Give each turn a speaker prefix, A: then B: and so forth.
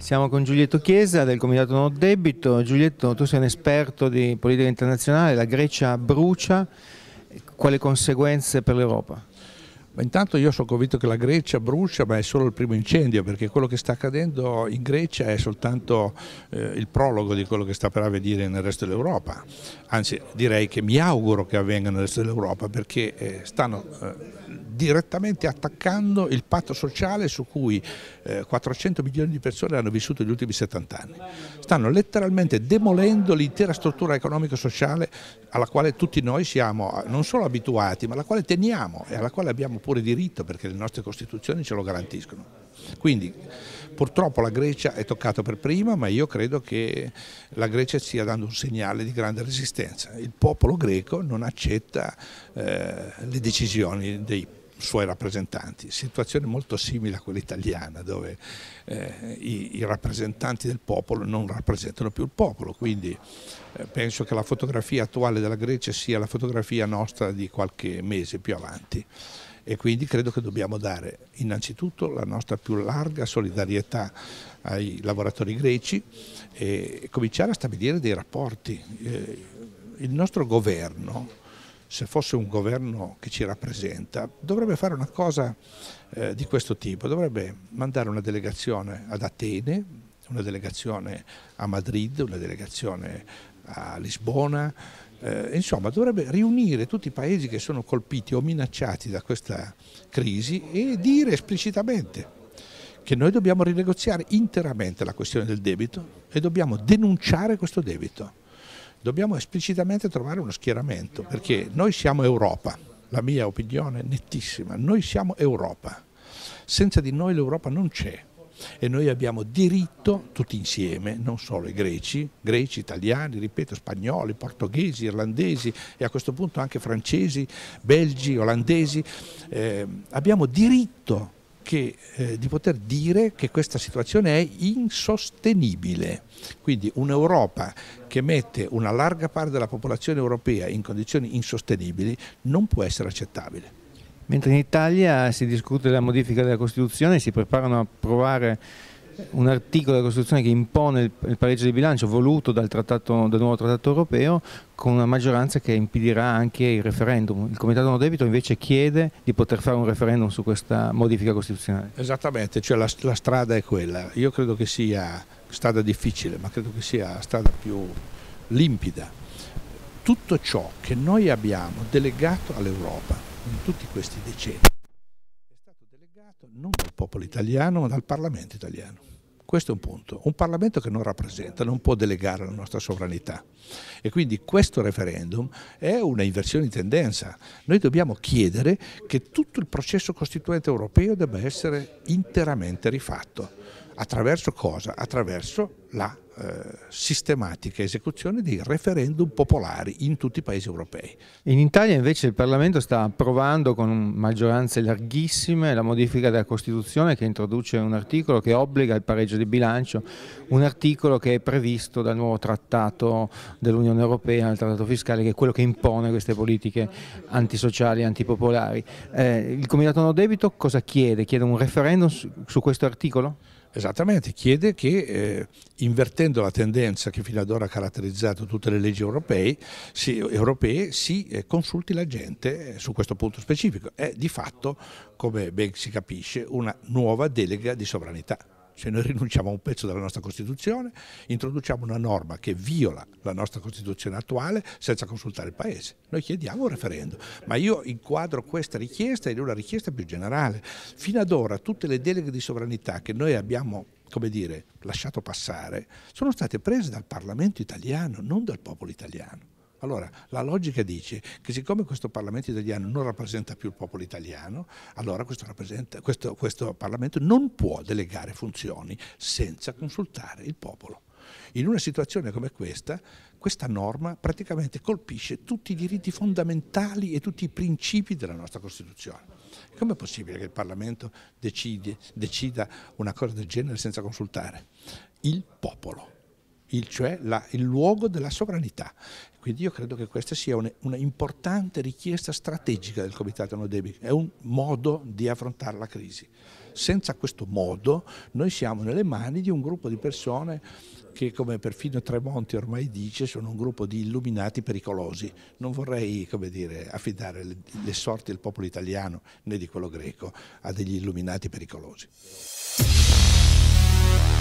A: Siamo con Giulietto Chiesa del Comitato Non Debito. Giulietto, tu sei un esperto di politica internazionale, la Grecia brucia, quali conseguenze per l'Europa? intanto io sono convinto che la Grecia brucia, ma è
B: solo il primo incendio, perché quello che sta accadendo in Grecia è soltanto eh, il prologo di quello che sta per avvenire nel resto dell'Europa. Anzi, direi che mi auguro che avvenga nel resto dell'Europa, perché eh, stanno eh, direttamente attaccando il patto sociale su cui eh, 400 milioni di persone hanno vissuto gli ultimi 70 anni. Stanno letteralmente demolendo l'intera struttura economico-sociale alla quale tutti noi siamo eh, non solo abituati, ma alla quale teniamo e alla quale abbiamo pure diritto perché le nostre Costituzioni ce lo garantiscono. Quindi purtroppo la Grecia è toccata per prima, ma io credo che la Grecia stia dando un segnale di grande resistenza. Il popolo greco non accetta eh, le decisioni dei suoi rappresentanti, situazione molto simile a quella italiana dove eh, i, i, rappresentanti del popolo non rappresentano più il popolo, quindi eh, penso che la fotografia attuale della Grecia sia la fotografia nostra di qualche mese più avanti e quindi credo che dobbiamo dare innanzitutto la nostra più larga solidarietà ai lavoratori greci e cominciare a stabilire dei rapporti. Eh, il nostro governo se fosse un governo che ci rappresenta, dovrebbe fare una cosa eh, di questo tipo, dovrebbe mandare una delegazione ad Atene, una delegazione a Madrid, una delegazione a Lisbona, eh, insomma dovrebbe riunire tutti i paesi che sono colpiti o minacciati da questa crisi e dire esplicitamente che noi dobbiamo rinegoziare interamente la questione del debito e dobbiamo denunciare questo debito dobbiamo esplicitamente trovare uno schieramento, perché noi siamo Europa, la mia opinione è nettissima, noi siamo Europa, senza di noi l'Europa non c'è e noi abbiamo diritto tutti insieme, non solo i greci, greci, italiani, ripeto, spagnoli, portoghesi, irlandesi e a questo punto anche francesi, belgi, olandesi, eh, abbiamo diritto che, eh, di poter dire che questa situazione è insostenibile. Quindi un'Europa che mette una larga parte della popolazione europea in condizioni insostenibili
A: non può essere
B: accettabile.
A: Mentre in Italia si discute della modifica della Costituzione, si preparano a approvare un articolo della Costituzione che impone il, il pareggio di bilancio voluto dal, trattato, dal, nuovo trattato europeo con una maggioranza che impedirà anche il referendum. Il Comitato Non Debito invece chiede di poter fare un referendum su questa modifica costituzionale.
B: Esattamente, cioè la, la strada è quella. Io credo che sia strada difficile, ma credo che sia strada più limpida. Tutto ciò che noi abbiamo delegato all'Europa in tutti questi decenni eletto non dal popolo italiano ma dal Parlamento italiano. Questo è un punto. Un Parlamento che non rappresenta, non può delegare la nostra sovranità. E quindi questo referendum è una inversione di tendenza. Noi dobbiamo chiedere che tutto il processo costituente europeo debba essere interamente rifatto. Attraverso cosa? Attraverso la eh,
A: sistematica esecuzione di referendum popolari in tutti i paesi europei. In Italia invece il Parlamento sta approvando con maggioranze larghissime la modifica della Costituzione che introduce un articolo che obbliga il pareggio di bilancio, un articolo che è previsto dal nuovo trattato dell'Unione Europea, il trattato fiscale, che è quello che impone queste politiche antisociali e antipopolari. Eh, il Comitato No Debito cosa chiede? Chiede un referendum su, su questo articolo? Esattamente, chiede che eh, invertendo la tendenza che
B: fino ad ora ha caratterizzato tutte le leggi europee si, europee, si eh, consulti la gente eh, su questo punto specifico. È di fatto, come ben si capisce, una nuova delega di sovranità cioè noi rinunciamo a un pezzo della nostra Costituzione, introduciamo una norma che viola la nostra Costituzione attuale senza consultare il Paese. Noi chiediamo un referendum, ma io inquadro questa richiesta in una richiesta più generale. Fino ad ora tutte le deleghe di sovranità che noi abbiamo come dire, lasciato passare, sono state prese dal Parlamento italiano, non dal popolo italiano. Allora, la logica dice che siccome questo Parlamento italiano non rappresenta più il popolo italiano, allora questo, questo, questo Parlamento non può delegare funzioni senza consultare il popolo. In una situazione come questa, questa norma praticamente colpisce tutti i diritti fondamentali e tutti i principi della nostra Costituzione. Com'è possibile che il Parlamento decide, decida una cosa del genere senza consultare il popolo? il, cioè la, il luogo della sovranità. Quindi io credo che questa sia un'importante richiesta strategica del Comitato Non Debiti, è un modo di affrontare la crisi. Senza questo modo noi siamo nelle mani di un gruppo di persone che come perfino Tremonti ormai dice sono un gruppo di illuminati pericolosi. Non vorrei dire, affidare le, le sorti del popolo italiano né di quello greco a degli illuminati pericolosi.